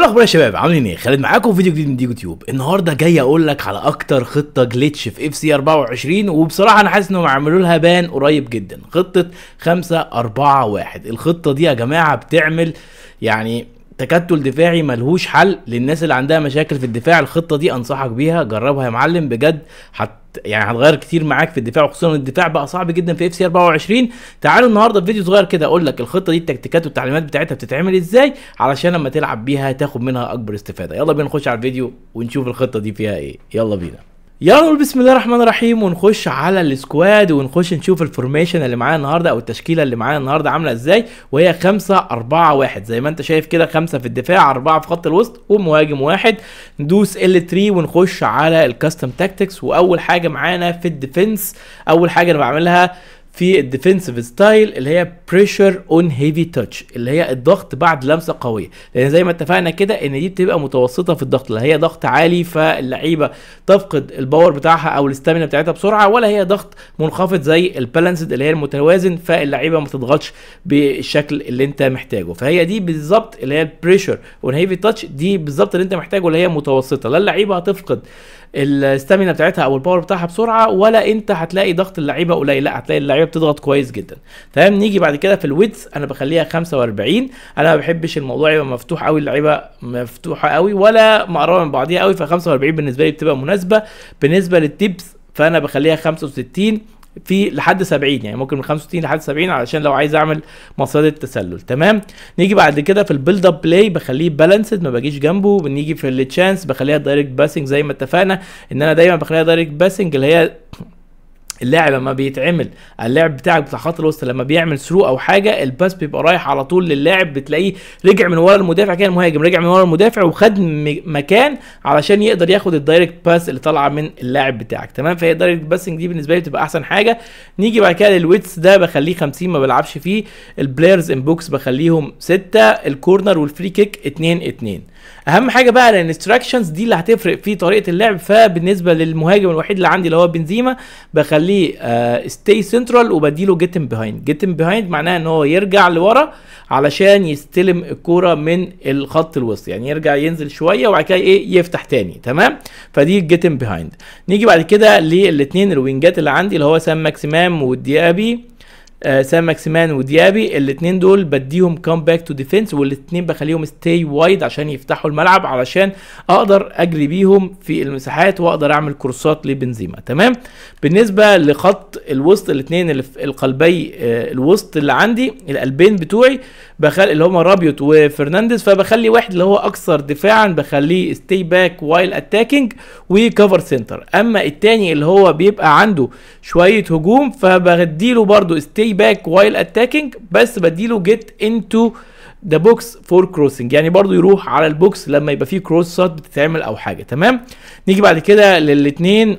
الاخبار يا شباب عاملين ايه خالد معاكم في فيديو جديد من دي يوتيوب النهارده جاي اقول لك على اكتر خطه جليتش في اف سي 24 وبصراحه انا حاسس انهم عملوا لها بان قريب جدا خطه 5 4 1 الخطه دي يا جماعه بتعمل يعني تكتل دفاعي ملهوش حل للناس اللي عندها مشاكل في الدفاع الخطه دي انصحك بيها جربها يا معلم بجد حت يعني هتغير كتير معاك في الدفاع وخصوصا الدفاع بقى صعب جدا في اف سي 24 تعالوا النهارده في فيديو صغير كده اقول لك الخطه دي التكتيكات والتعليمات بتاعتها بتتعمل ازاي علشان لما تلعب بيها تاخد منها اكبر استفاده يلا بينا نخش على الفيديو ونشوف الخطه دي فيها ايه يلا بينا يلا نقول بسم الله الرحمن الرحيم ونخش على السكواد ونخش نشوف الفورميشن اللي معايا النهارده او التشكيله اللي معايا النهارده عامله ازاي وهي 5 4 1 زي ما انت شايف كده 5 في الدفاع 4 في خط الوسط ومهاجم واحد ندوس ال 3 ونخش على الكاستم تاكتكس واول حاجه معانا في الديفنس اول حاجه انا بعملها في الديفنسيف ستايل اللي هي بريشر اون هيفي تاتش اللي هي الضغط بعد لمسه قويه لان زي ما اتفقنا كده ان دي بتبقى متوسطه في الضغط لا هي ضغط عالي فاللعيبه تفقد الباور بتاعها او الاستامينا بتاعتها بسرعه ولا هي ضغط منخفض زي البالانسد اللي هي المتوازن فاللعيبه ما تضغطش بالشكل اللي انت محتاجه فهي دي بالظبط اللي هي البريشر اون هيفي تاتش دي بالظبط اللي انت محتاجه اللي هي متوسطه لا اللعيبه هتفقد الاستامينا بتاعتها او الباور بتاعها بسرعه ولا انت هتلاقي ضغط اللعيبه قليل لا هتلاقي اللعيبه بتضغط كويس جدا تمام نيجي بعد كده في الويدز انا بخليها 45 انا ما بحبش الموضوع يبقى مفتوح قوي اللعيبه مفتوحه قوي ولا مقربه من بعضيها قوي ف 45 بالنسبه لي بتبقى مناسبه بالنسبه للتيبس فانا بخليها 65 في لحد 70 يعني ممكن من 65 لحد 70 علشان لو عايز اعمل مصيده تسلل تمام نيجي بعد كده في البيلد اب بلاي بخليه بالانسد ما باجيش جنبه بنيجي في التشانس بخليها دايركت باسنج زي ما اتفقنا ان انا دايما بخليها دايركت باسنج اللي هي اللاعب لما بيتعمل اللاعب بتاعك بتاع خط الوسط لما بيعمل ثرو او حاجه الباس بيبقى رايح على طول للاعب بتلاقيه رجع من ورا المدافع كان المهاجم رجع من ورا المدافع وخد مكان علشان يقدر ياخد الدايركت باس اللي طالعه من اللاعب بتاعك تمام فهي الدايركت باسنج دي بالنسبه لي بتبقى احسن حاجه نيجي بعد كده للويتس ده بخليه 50 ما بلعبش فيه البلايرز ان بوكس بخليهم 6 الكورنر والفري كيك 2 2 اهم حاجه بقى الانستراكشنز دي اللي هتفرق في طريقه اللعب فبالنسبه للمهاجم الوحيد اللي عندي اللي هو بنزيما بخليه ستي آه، سنترال وبديله جيتن بيهايند جيتن بيهايند معناها ان هو يرجع لورا علشان يستلم الكوره من الخط الوسط يعني يرجع ينزل شويه وبعد كده ايه يفتح تاني تمام فدي جيتن بيهايند نيجي بعد كده للاثنين الوينجات اللي عندي اللي هو سام ماكسيمام وديابي آه سام ماكسيمان وديابي الاثنين دول بديهم باك تو ديفنس والاثنين بخليهم ستي وايد عشان يفتحوا الملعب علشان اقدر اجري بيهم في المساحات واقدر اعمل كورسات لبنزيما تمام بالنسبه لخط الوسط الاثنين اللي في القلبي آه الوسط اللي عندي القلبين بتوعي بخلي اللي هما رابيوت وفرنانديز فبخلي واحد اللي هو اكثر دفاعا بخليه ستي باك وايل اتاكينج وكفر سنتر اما الثاني اللي هو بيبقى عنده شويه هجوم فبديله برده ستي 3 باك وايل اتاكينج بس بديله جيت انتو ذا بوكس فور كروسنج يعني برضو يروح على البوكس لما يبقى فيه كروسات بتتعمل او حاجه تمام نيجي بعد كده للاثنين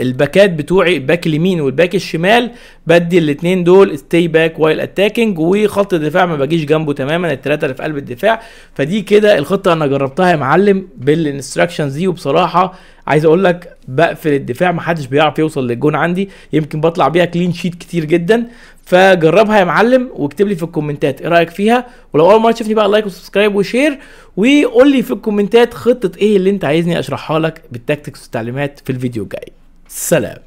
الباكات بتوعي الباك اليمين والباك الشمال بدي الاثنين دول ستي باك وايل اتاكينج وخط الدفاع ما بجيش جنبه تماما الثلاثه اللي في قلب الدفاع فدي كده الخطه انا جربتها يا معلم بالانستراكشنز دي وبصراحه عايز اقول لك بقفل الدفاع ما حدش بيعرف يوصل للجون عندي يمكن بطلع بيها كلين شيت كتير جدا فجربها يا معلم واكتب لي في الكومنتات ايه رايك فيها ولو اول مره تشوفني بقى لايك وسبسكرايب وشير وقول لي في الكومنتات خطه ايه اللي انت عايزني اشرحها لك بالتكتكس والتعليمات في الفيديو الجاي سلام